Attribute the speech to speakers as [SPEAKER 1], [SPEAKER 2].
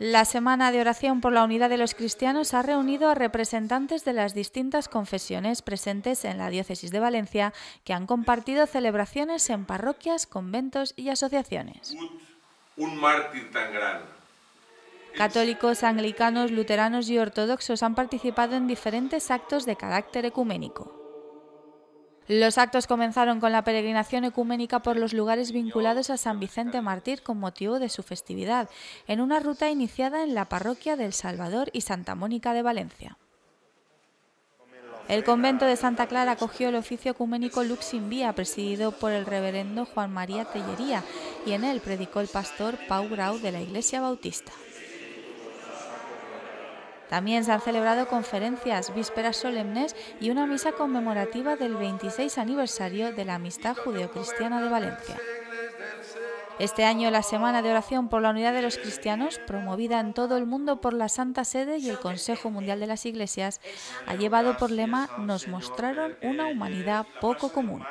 [SPEAKER 1] La Semana de Oración por la Unidad de los Cristianos ha reunido a representantes de las distintas confesiones presentes en la Diócesis de Valencia que han compartido celebraciones en parroquias, conventos y asociaciones. Católicos, anglicanos, luteranos y ortodoxos han participado en diferentes actos de carácter ecuménico. Los actos comenzaron con la peregrinación ecuménica por los lugares vinculados a San Vicente Mártir con motivo de su festividad, en una ruta iniciada en la parroquia del Salvador y Santa Mónica de Valencia. El convento de Santa Clara acogió el oficio ecuménico Lux in presidido por el reverendo Juan María Tellería, y en él predicó el pastor Pau Grau de la Iglesia Bautista. También se han celebrado conferencias, vísperas solemnes y una misa conmemorativa del 26 aniversario de la Amistad Judeocristiana de Valencia. Este año la Semana de Oración por la Unidad de los Cristianos, promovida en todo el mundo por la Santa Sede y el Consejo Mundial de las Iglesias, ha llevado por lema Nos mostraron una humanidad poco
[SPEAKER 2] común.